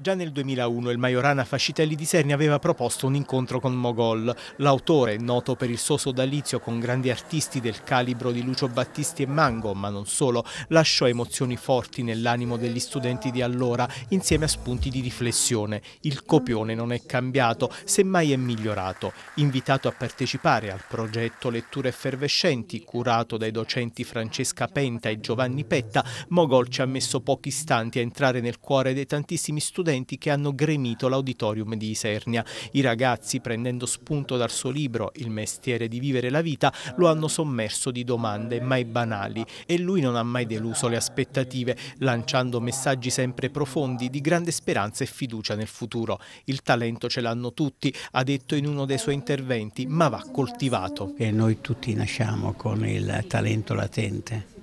Già nel 2001 il Majorana Fascitelli di Serni aveva proposto un incontro con Mogol. L'autore, noto per il suo sodalizio con grandi artisti del calibro di Lucio Battisti e Mango, ma non solo, lasciò emozioni forti nell'animo degli studenti di allora, insieme a spunti di riflessione. Il copione non è cambiato, semmai è migliorato. Invitato a partecipare al progetto Letture effervescenti, curato dai docenti Francesca Penta e Giovanni Petta, Mogol ci ha messo pochi istanti a entrare nel cuore dei tantissimi studenti studenti che hanno gremito l'auditorium di Isernia. I ragazzi, prendendo spunto dal suo libro Il mestiere di vivere la vita, lo hanno sommerso di domande mai banali e lui non ha mai deluso le aspettative, lanciando messaggi sempre profondi di grande speranza e fiducia nel futuro. Il talento ce l'hanno tutti, ha detto in uno dei suoi interventi, ma va coltivato. E noi tutti nasciamo con il talento latente.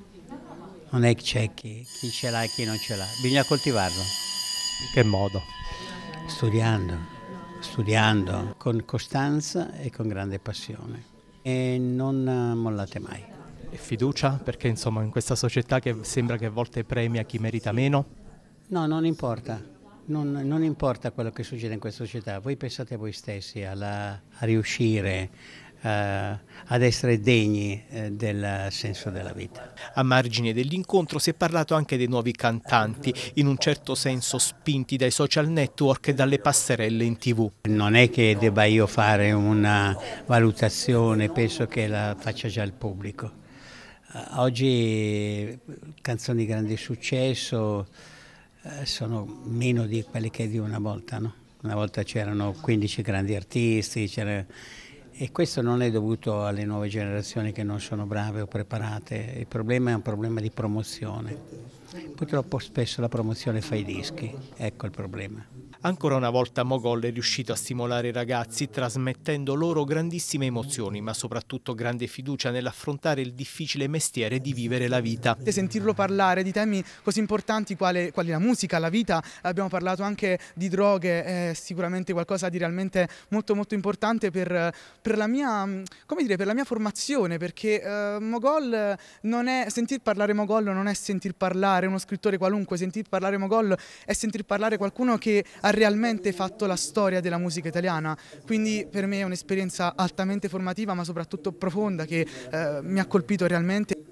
Non è che c'è chi, chi ce l'ha e chi non ce l'ha, bisogna coltivarlo. In che modo? Studiando, studiando con costanza e con grande passione e non mollate mai. E fiducia? Perché insomma in questa società che sembra che a volte premia chi merita meno? No, non importa. Non, non importa quello che succede in questa società, voi pensate a voi stessi, alla, a riuscire, eh, ad essere degni eh, del senso della vita. A margine dell'incontro si è parlato anche dei nuovi cantanti, in un certo senso spinti dai social network e dalle passerelle in tv. Non è che debba io fare una valutazione, penso che la faccia già il pubblico. Eh, oggi canzoni di grande successo sono meno di quelle che di una volta, no? Una volta c'erano 15 grandi artisti, c'era e questo non è dovuto alle nuove generazioni che non sono brave o preparate, il problema è un problema di promozione. Purtroppo spesso la promozione fa i dischi, ecco il problema. Ancora una volta Mogol è riuscito a stimolare i ragazzi trasmettendo loro grandissime emozioni ma soprattutto grande fiducia nell'affrontare il difficile mestiere di vivere la vita. Sentirlo parlare di temi così importanti quali, quali la musica, la vita, abbiamo parlato anche di droghe, è sicuramente qualcosa di realmente molto molto importante per, per, la, mia, dire, per la, mia, formazione perché eh, Mogol non è, sentir parlare Mogol non è sentir parlare uno scrittore qualunque, sentir parlare Mogol è sentir parlare qualcuno che ha realmente fatto la storia della musica italiana, quindi per me è un'esperienza altamente formativa ma soprattutto profonda che eh, mi ha colpito realmente.